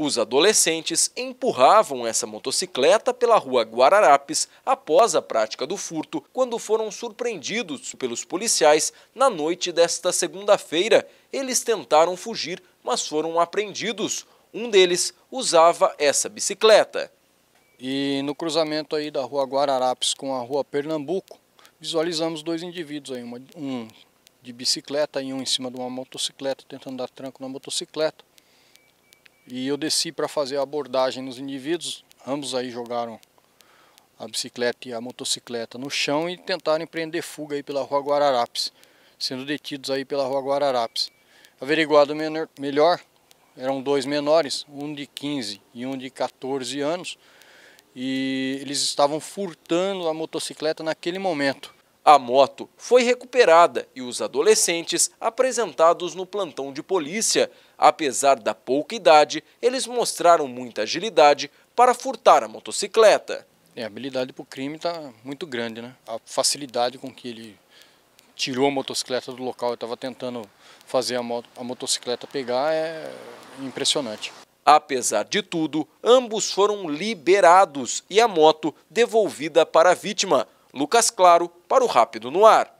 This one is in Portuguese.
Os adolescentes empurravam essa motocicleta pela rua Guararapes após a prática do furto, quando foram surpreendidos pelos policiais na noite desta segunda-feira. Eles tentaram fugir, mas foram apreendidos. Um deles usava essa bicicleta. E no cruzamento aí da rua Guararapes com a rua Pernambuco, visualizamos dois indivíduos aí, um de bicicleta e um em cima de uma motocicleta, tentando dar tranco na motocicleta. E eu desci para fazer a abordagem nos indivíduos. Ambos aí jogaram a bicicleta e a motocicleta no chão e tentaram empreender fuga aí pela rua Guararapes, sendo detidos aí pela rua Guararapes. Averiguado menor, melhor, eram dois menores, um de 15 e um de 14 anos, e eles estavam furtando a motocicleta naquele momento. A moto foi recuperada e os adolescentes apresentados no plantão de polícia. Apesar da pouca idade, eles mostraram muita agilidade para furtar a motocicleta. É, a habilidade para o crime está muito grande, né? A facilidade com que ele tirou a motocicleta do local e estava tentando fazer a, moto, a motocicleta pegar é impressionante. Apesar de tudo, ambos foram liberados e a moto devolvida para a vítima. Lucas Claro para o Rápido no Ar.